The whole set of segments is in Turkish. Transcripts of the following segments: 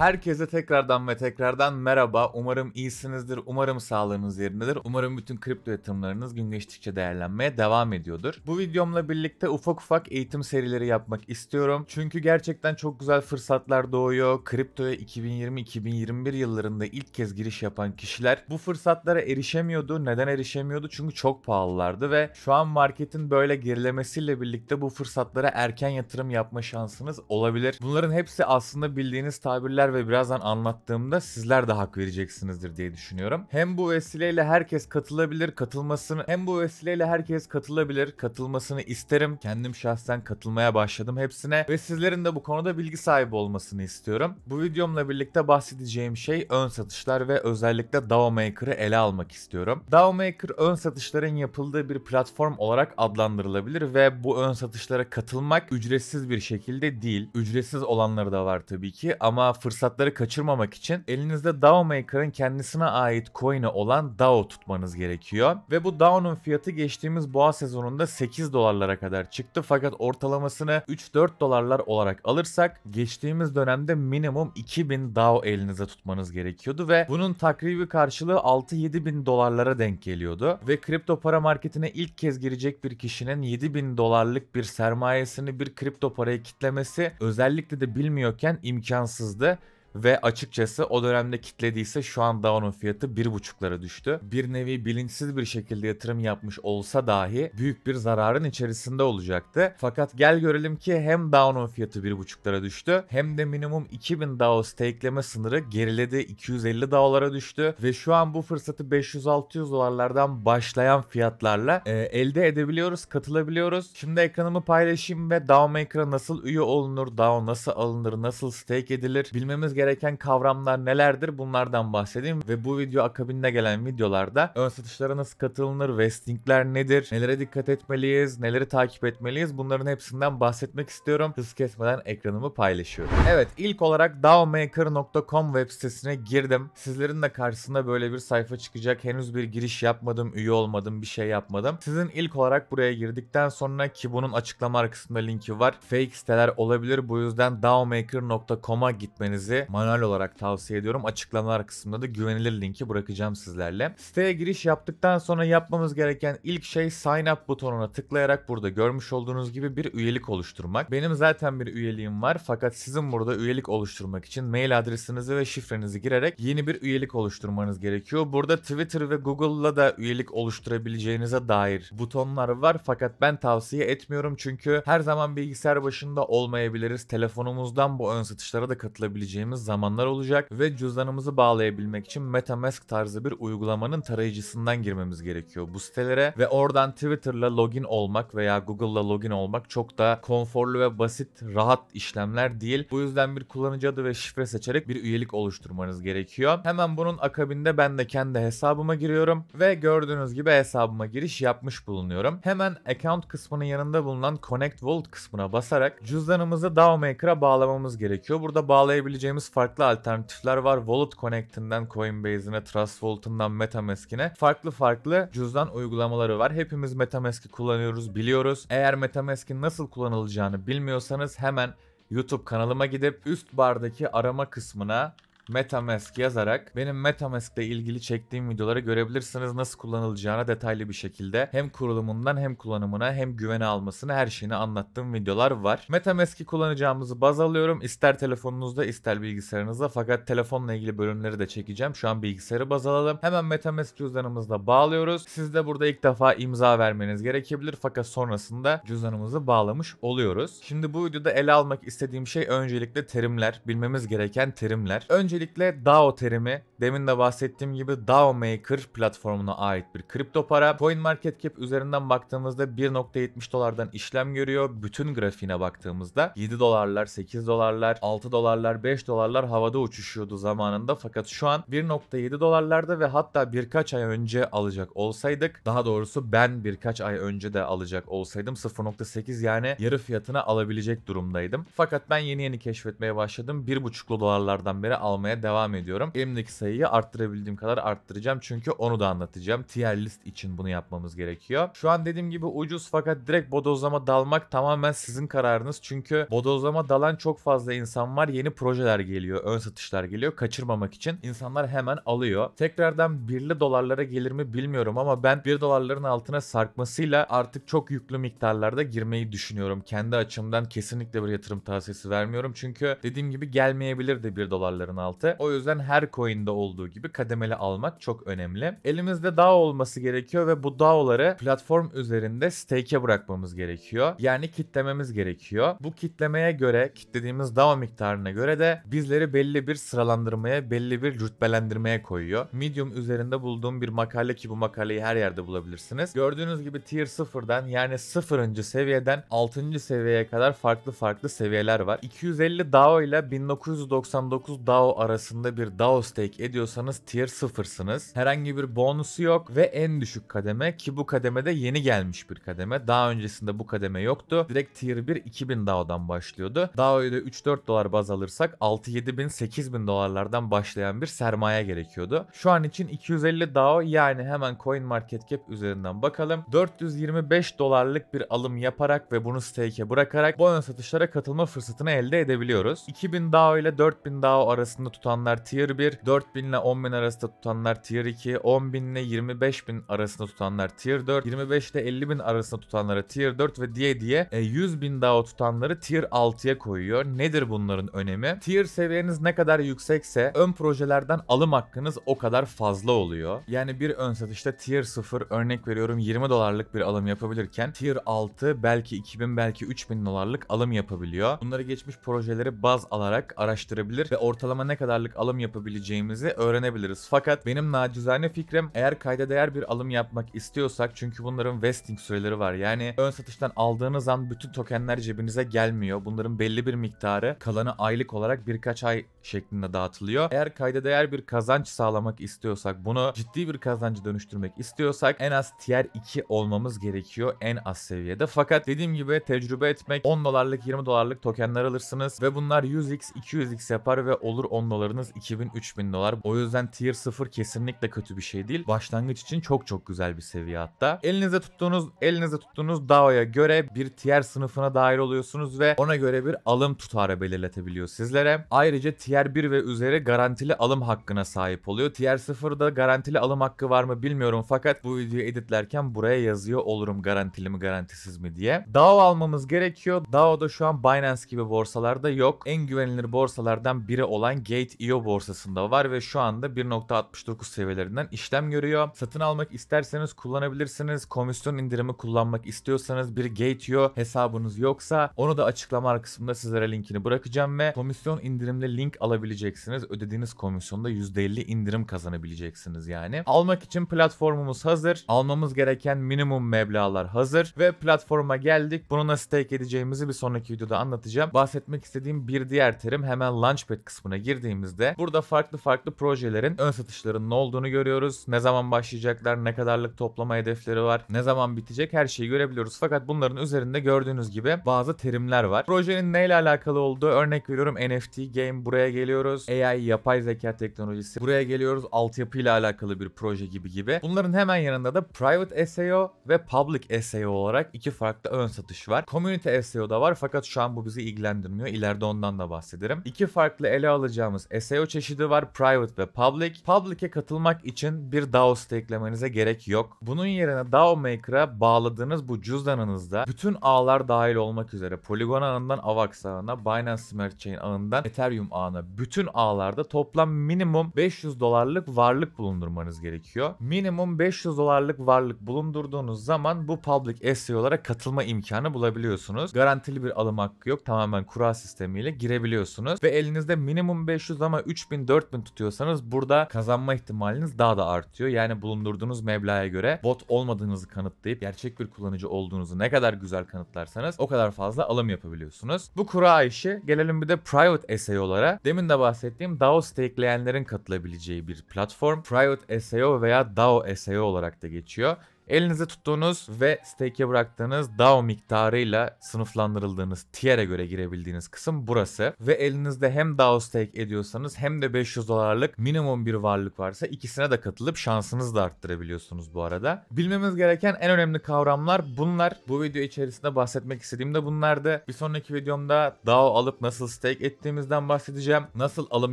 Herkese tekrardan ve tekrardan merhaba. Umarım iyisinizdir. Umarım sağlığınız yerindedir. Umarım bütün kripto yatırımlarınız gün geçtikçe değerlenmeye devam ediyordur. Bu videomla birlikte ufak ufak eğitim serileri yapmak istiyorum. Çünkü gerçekten çok güzel fırsatlar doğuyor. Kriptoya 2020-2021 yıllarında ilk kez giriş yapan kişiler bu fırsatlara erişemiyordu. Neden erişemiyordu? Çünkü çok pahalılardı ve şu an marketin böyle gerilemesiyle birlikte bu fırsatlara erken yatırım yapma şansınız olabilir. Bunların hepsi aslında bildiğiniz tabirler ve birazdan anlattığımda sizler de hak vereceksinizdir diye düşünüyorum. Hem bu vesileyle herkes katılabilir, katılmasını hem bu vesileyle herkes katılabilir, katılmasını isterim. Kendim şahsen katılmaya başladım hepsine ve sizlerin de bu konuda bilgi sahibi olmasını istiyorum. Bu videomla birlikte bahsedeceğim şey ön satışlar ve özellikle DAO Maker'ı ele almak istiyorum. DAO Maker ön satışların yapıldığı bir platform olarak adlandırılabilir ve bu ön satışlara katılmak ücretsiz bir şekilde değil. Ücretsiz olanları da var tabii ki ama fırsat fırsatları kaçırmamak için elinizde DAO Maker'ın kendisine ait coin'i olan DAO tutmanız gerekiyor. Ve bu DAO'nun fiyatı geçtiğimiz boğa sezonunda 8 dolarlara kadar çıktı fakat ortalamasını 3-4 dolarlar olarak alırsak geçtiğimiz dönemde minimum 2000 DAO elinize tutmanız gerekiyordu ve bunun takribi karşılığı 6-7 bin dolarlara denk geliyordu. Ve kripto para marketine ilk kez girecek bir kişinin 7 bin dolarlık bir sermayesini bir kripto paraya kitlemesi özellikle de bilmiyorken imkansızdı. Ve açıkçası o dönemde kitlediyse şu an Dow'un onun fiyatı 1.5'lara düştü. Bir nevi bilinçsiz bir şekilde yatırım yapmış olsa dahi büyük bir zararın içerisinde olacaktı. Fakat gel görelim ki hem Dow'un fiyatı 1.5'lara düştü hem de minimum 2000 Dow stakeleme sınırı geriledi 250 Dao'lara düştü ve şu an bu fırsatı 500-600 dolarlardan başlayan fiyatlarla e, elde edebiliyoruz, katılabiliyoruz. Şimdi ekranımı paylaşayım ve Dow Maker'a nasıl üye olunur, Dow nasıl alınır, nasıl stake edilir bilmemiz gereken kavramlar nelerdir bunlardan bahsedeyim ve bu video akabinde gelen videolarda ön satışlara nasıl katılınır, vestingler nedir, nelere dikkat etmeliyiz, neleri takip etmeliyiz bunların hepsinden bahsetmek istiyorum. Hız kesmeden ekranımı paylaşıyorum. Evet ilk olarak Dowmaker.com web sitesine girdim. Sizlerin de karşısında böyle bir sayfa çıkacak. Henüz bir giriş yapmadım, üye olmadım, bir şey yapmadım. Sizin ilk olarak buraya girdikten sonra ki bunun açıklama kısmında linki var. Fake siteler olabilir. Bu yüzden Dowmaker.com'a gitmenizi manuel olarak tavsiye ediyorum. Açıklamalar kısmında da güvenilir linki bırakacağım sizlerle. Siteye giriş yaptıktan sonra yapmamız gereken ilk şey sign up butonuna tıklayarak burada görmüş olduğunuz gibi bir üyelik oluşturmak. Benim zaten bir üyeliğim var fakat sizin burada üyelik oluşturmak için mail adresinizi ve şifrenizi girerek yeni bir üyelik oluşturmanız gerekiyor. Burada Twitter ve Google'la da üyelik oluşturabileceğinize dair butonlar var fakat ben tavsiye etmiyorum çünkü her zaman bilgisayar başında olmayabiliriz. Telefonumuzdan bu ön satışlara da katılabileceğimiz kullandığımız zamanlar olacak ve cüzdanımızı bağlayabilmek için MetaMask tarzı bir uygulamanın tarayıcısından girmemiz gerekiyor bu sitelere ve oradan Twitter'la login olmak veya Google'la login olmak çok da konforlu ve basit, rahat işlemler değil. Bu yüzden bir kullanıcı adı ve şifre seçerek bir üyelik oluşturmanız gerekiyor. Hemen bunun akabinde ben de kendi hesabıma giriyorum ve gördüğünüz gibi hesabıma giriş yapmış bulunuyorum. Hemen account kısmının yanında bulunan Connect Wallet kısmına basarak cüzdanımızı DAO Maker'a bağlamamız gerekiyor. Burada bağlayabileceğimiz farklı alternatifler var. Wallet Connect'inden Coinbase'ine, Trust Wallet'ından MetaMask'ine farklı farklı cüzdan uygulamaları var. Hepimiz MetaMask'i kullanıyoruz, biliyoruz. Eğer MetaMask'in nasıl kullanılacağını bilmiyorsanız hemen YouTube kanalıma gidip üst bardaki arama kısmına Metamask yazarak benim Metamask ile ilgili çektiğim videoları görebilirsiniz. Nasıl kullanılacağına detaylı bir şekilde hem kurulumundan hem kullanımına hem güvene almasını her şeyini anlattığım videolar var. Metamask'i kullanacağımızı baz alıyorum. İster telefonunuzda ister bilgisayarınızda fakat telefonla ilgili bölümleri de çekeceğim. Şu an bilgisayarı baz alalım. Hemen Metamask cüzdanımızla bağlıyoruz. Siz de burada ilk defa imza vermeniz gerekebilir fakat sonrasında cüzdanımızı bağlamış oluyoruz. Şimdi bu videoda ele almak istediğim şey öncelikle terimler, bilmemiz gereken terimler. Öncelikle Öncelikle DAO terimi, demin de bahsettiğim gibi DAO Maker platformuna ait bir kripto para. CoinMarketCap üzerinden baktığımızda 1.70 dolardan işlem görüyor. Bütün grafiğine baktığımızda 7 dolarlar, 8 dolarlar, 6 dolarlar, 5 dolarlar havada uçuşuyordu zamanında. Fakat şu an 1.7 dolarlarda ve hatta birkaç ay önce alacak olsaydık, daha doğrusu ben birkaç ay önce de alacak olsaydım 0.8 yani yarı fiyatına alabilecek durumdaydım. Fakat ben yeni yeni keşfetmeye başladım. 1.5 dolarlardan beri almaya almaya devam ediyorum. Elimdeki sayıyı arttırabildiğim kadar arttıracağım çünkü onu da anlatacağım. Tier list için bunu yapmamız gerekiyor. Şu an dediğim gibi ucuz fakat direkt bodozlama dalmak tamamen sizin kararınız. Çünkü bodozlama dalan çok fazla insan var. Yeni projeler geliyor, ön satışlar geliyor. Kaçırmamak için insanlar hemen alıyor. Tekrardan birli dolarlara gelir mi bilmiyorum ama ben 1 dolarların altına sarkmasıyla artık çok yüklü miktarlarda girmeyi düşünüyorum. Kendi açımdan kesinlikle bir yatırım tavsiyesi vermiyorum. Çünkü dediğim gibi gelmeyebilir de 1 dolarların altına %86. O yüzden her coin'de olduğu gibi kademeli almak çok önemli. Elimizde DAO olması gerekiyor ve bu DAO'ları platform üzerinde stake'e bırakmamız gerekiyor. Yani kitlememiz gerekiyor. Bu kitlemeye göre, kitlediğimiz DAO miktarına göre de bizleri belli bir sıralandırmaya, belli bir rütbelendirmeye koyuyor. Medium üzerinde bulduğum bir makale ki bu makaleyi her yerde bulabilirsiniz. Gördüğünüz gibi tier 0'dan yani 0. seviyeden 6. seviyeye kadar farklı farklı seviyeler var. 250 DAO ile 1999 DAO arasında bir DAO stake ediyorsanız tier 0'sınız. Herhangi bir bonusu yok ve en düşük kademe ki bu kademede yeni gelmiş bir kademe. Daha öncesinde bu kademe yoktu. Direkt tier 1 2000 DAO'dan başlıyordu. DAO'yu da 3-4 dolar baz alırsak 6-7 bin 8 bin dolarlardan başlayan bir sermaye gerekiyordu. Şu an için 250 DAO yani hemen CoinMarketCap üzerinden bakalım. 425 dolarlık bir alım yaparak ve bunu stake'e bırakarak bonus satışlara katılma fırsatını elde edebiliyoruz. 2000 DAO ile 4000 DAO arasında civarında tutanlar tier 1, 4000 ile 10000 arasında tutanlar tier 2, 10000 ile 25000 arasında tutanlar tier 4, 25 ile 50000 arasında tutanları tier 4 ve diye diye 100000 e, daha tutanları tier 6'ya koyuyor. Nedir bunların önemi? Tier seviyeniz ne kadar yüksekse ön projelerden alım hakkınız o kadar fazla oluyor. Yani bir ön satışta tier 0 örnek veriyorum 20 dolarlık bir alım yapabilirken tier 6 belki 2000 belki 3000 dolarlık alım yapabiliyor. Bunları geçmiş projeleri baz alarak araştırabilir ve ortalama ne kadarlık alım yapabileceğimizi öğrenebiliriz. Fakat benim nacizane fikrim eğer kayda değer bir alım yapmak istiyorsak çünkü bunların vesting süreleri var. Yani ön satıştan aldığınız an bütün tokenler cebinize gelmiyor. Bunların belli bir miktarı kalanı aylık olarak birkaç ay şeklinde dağıtılıyor. Eğer kayda değer bir kazanç sağlamak istiyorsak, bunu ciddi bir kazancı dönüştürmek istiyorsak en az tier 2 olmamız gerekiyor en az seviyede. Fakat dediğim gibi tecrübe etmek 10 dolarlık 20 dolarlık tokenler alırsınız ve bunlar 100x 200x yapar ve olur onlar dolarınız 2000-3000 dolar. O yüzden tier 0 kesinlikle kötü bir şey değil. Başlangıç için çok çok güzel bir seviye hatta. Elinize tuttuğunuz, elinize tuttuğunuz DAO'ya göre bir tier sınıfına dair oluyorsunuz ve ona göre bir alım tutarı belirletebiliyor sizlere. Ayrıca tier 1 ve üzeri garantili alım hakkına sahip oluyor. Tier 0'da garantili alım hakkı var mı bilmiyorum fakat bu videoyu editlerken buraya yazıyor olurum garantili mi garantisiz mi diye. DAO almamız gerekiyor. DAO'da şu an Binance gibi borsalarda yok. En güvenilir borsalardan biri olan Gate Gate.io e borsasında var ve şu anda 1.69 seviyelerinden işlem görüyor. Satın almak isterseniz kullanabilirsiniz. Komisyon indirimi kullanmak istiyorsanız bir Gate.io e hesabınız yoksa onu da açıklama kısmında sizlere linkini bırakacağım ve komisyon indirimli link alabileceksiniz. Ödediğiniz komisyonda %50 indirim kazanabileceksiniz yani. Almak için platformumuz hazır. Almamız gereken minimum meblağlar hazır ve platforma geldik. Bunu nasıl stake edeceğimizi bir sonraki videoda anlatacağım. Bahsetmek istediğim bir diğer terim hemen Launchpad kısmına girdiğinizde gittiğimizde burada farklı farklı projelerin ön satışlarının ne olduğunu görüyoruz. Ne zaman başlayacaklar, ne kadarlık toplama hedefleri var, ne zaman bitecek her şeyi görebiliyoruz. Fakat bunların üzerinde gördüğünüz gibi bazı terimler var. Projenin neyle alakalı olduğu örnek veriyorum NFT, game buraya geliyoruz. AI, yapay zeka teknolojisi buraya geliyoruz. Altyapıyla alakalı bir proje gibi gibi. Bunların hemen yanında da private SEO ve public SEO olarak iki farklı ön satış var. Community SEO da var fakat şu an bu bizi ilgilendirmiyor. İleride ondan da bahsederim. İki farklı ele alacağım yapacağımız SEO çeşidi var private ve public. Public'e katılmak için bir DAO stakelemenize gerek yok. Bunun yerine DAO Maker'a bağladığınız bu cüzdanınızda bütün ağlar dahil olmak üzere Polygon ağından AVAX ağına, Binance Smart Chain ağından Ethereum ağına bütün ağlarda toplam minimum 500 dolarlık varlık bulundurmanız gerekiyor. Minimum 500 dolarlık varlık bulundurduğunuz zaman bu public SEO'lara katılma imkanı bulabiliyorsunuz. Garantili bir alım hakkı yok. Tamamen kura sistemiyle girebiliyorsunuz ve elinizde minimum 5 3500 ama 3000 4000 tutuyorsanız burada kazanma ihtimaliniz daha da artıyor. Yani bulundurduğunuz meblağa göre bot olmadığınızı kanıtlayıp gerçek bir kullanıcı olduğunuzu ne kadar güzel kanıtlarsanız o kadar fazla alım yapabiliyorsunuz. Bu kura işi gelelim bir de private SEO'lara. Demin de bahsettiğim DAO stakeleyenlerin katılabileceği bir platform. Private SEO veya DAO SEO olarak da geçiyor. Elinizde tuttuğunuz ve stake'e bıraktığınız DAO miktarıyla sınıflandırıldığınız tier'e göre girebildiğiniz kısım burası. Ve elinizde hem DAO stake ediyorsanız hem de 500 dolarlık minimum bir varlık varsa ikisine de katılıp şansınızı da arttırabiliyorsunuz bu arada. Bilmemiz gereken en önemli kavramlar bunlar. Bu video içerisinde bahsetmek istediğim de bunlardı. Bir sonraki videomda DAO alıp nasıl stake ettiğimizden bahsedeceğim. Nasıl alım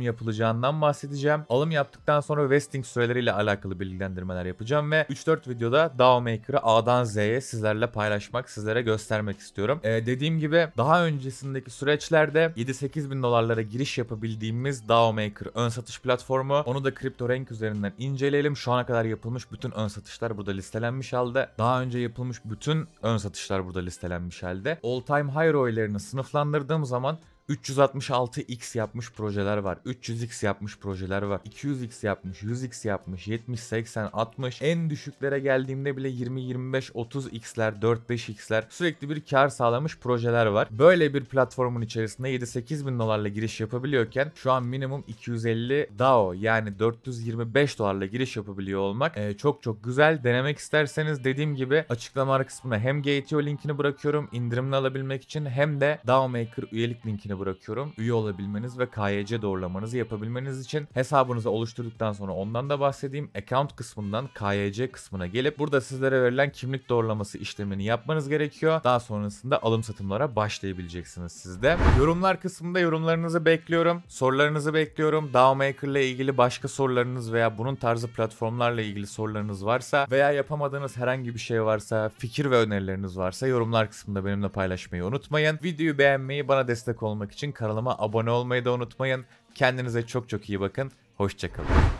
yapılacağından bahsedeceğim. Alım yaptıktan sonra vesting süreleriyle alakalı bilgilendirmeler yapacağım ve 3-4 videoda DAO DAO Maker'ı A'dan Z'ye sizlerle paylaşmak, sizlere göstermek istiyorum. Ee, dediğim gibi daha öncesindeki süreçlerde 7-8 bin dolarlara giriş yapabildiğimiz DAO Maker ön satış platformu. Onu da CryptoRank üzerinden inceleyelim. Şu ana kadar yapılmış bütün ön satışlar burada listelenmiş halde. Daha önce yapılmış bütün ön satışlar burada listelenmiş halde. All time high ROI'lerini sınıflandırdığım zaman 366x yapmış projeler var. 300x yapmış projeler var. 200x yapmış, 100x yapmış, 70, 80, 60. En düşüklere geldiğimde bile 20, 25, 30x'ler, 4, 5x'ler sürekli bir kar sağlamış projeler var. Böyle bir platformun içerisinde 7-8 bin dolarla giriş yapabiliyorken şu an minimum 250 DAO yani 425 dolarla giriş yapabiliyor olmak e, çok çok güzel. Denemek isterseniz dediğim gibi açıklama kısmına hem GTO linkini bırakıyorum indirimini alabilmek için hem de DAO Maker üyelik linkini bırakıyorum. Üye olabilmeniz ve KYC doğrulamanızı yapabilmeniz için hesabınızı oluşturduktan sonra ondan da bahsedeyim. Account kısmından KYC kısmına gelip burada sizlere verilen kimlik doğrulaması işlemini yapmanız gerekiyor. Daha sonrasında alım satımlara başlayabileceksiniz sizde. Yorumlar kısmında yorumlarınızı bekliyorum. Sorularınızı bekliyorum. DAOmaker ile ilgili başka sorularınız veya bunun tarzı platformlarla ilgili sorularınız varsa veya yapamadığınız herhangi bir şey varsa, fikir ve önerileriniz varsa yorumlar kısmında benimle paylaşmayı unutmayın. Videoyu beğenmeyi, bana destek olmak için kanalıma abone olmayı da unutmayın. Kendinize çok çok iyi bakın. Hoşçakalın.